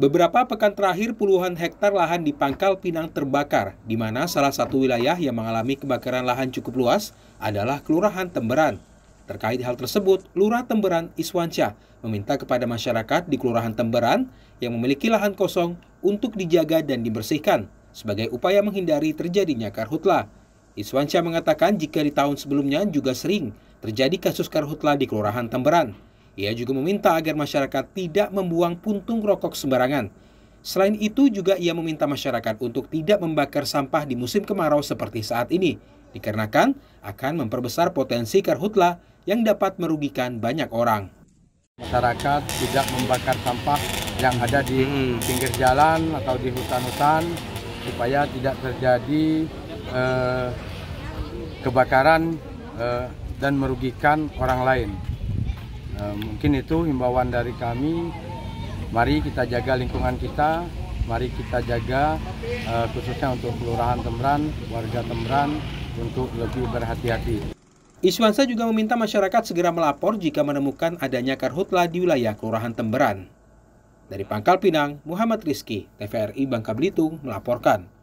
Beberapa pekan terakhir puluhan hektar lahan di Pangkal Pinang terbakar, di mana salah satu wilayah yang mengalami kebakaran lahan cukup luas adalah Kelurahan Temberan. Terkait hal tersebut, Lurah Temberan Iswansyah meminta kepada masyarakat di Kelurahan Temberan yang memiliki lahan kosong untuk dijaga dan dibersihkan sebagai upaya menghindari terjadinya karhutla. Iswansyah mengatakan jika di tahun sebelumnya juga sering terjadi kasus karhutla di Kelurahan Temberan. Ia juga meminta agar masyarakat tidak membuang puntung rokok sembarangan. Selain itu juga ia meminta masyarakat untuk tidak membakar sampah di musim kemarau seperti saat ini, dikarenakan akan memperbesar potensi karhutla yang dapat merugikan banyak orang. Masyarakat tidak membakar sampah yang ada di hmm. pinggir jalan atau di hutan-hutan supaya tidak terjadi eh, kebakaran eh, dan merugikan orang lain. Nah, mungkin itu himbauan dari kami. Mari kita jaga lingkungan kita, mari kita jaga uh, khususnya untuk Kelurahan Tembran, warga Tembran untuk lebih berhati-hati. Iswansa juga meminta masyarakat segera melapor jika menemukan adanya karhutla di wilayah Kelurahan Tembran Dari Pangkal Pinang, Muhammad Rizki, TVRI Bangka Belitung melaporkan.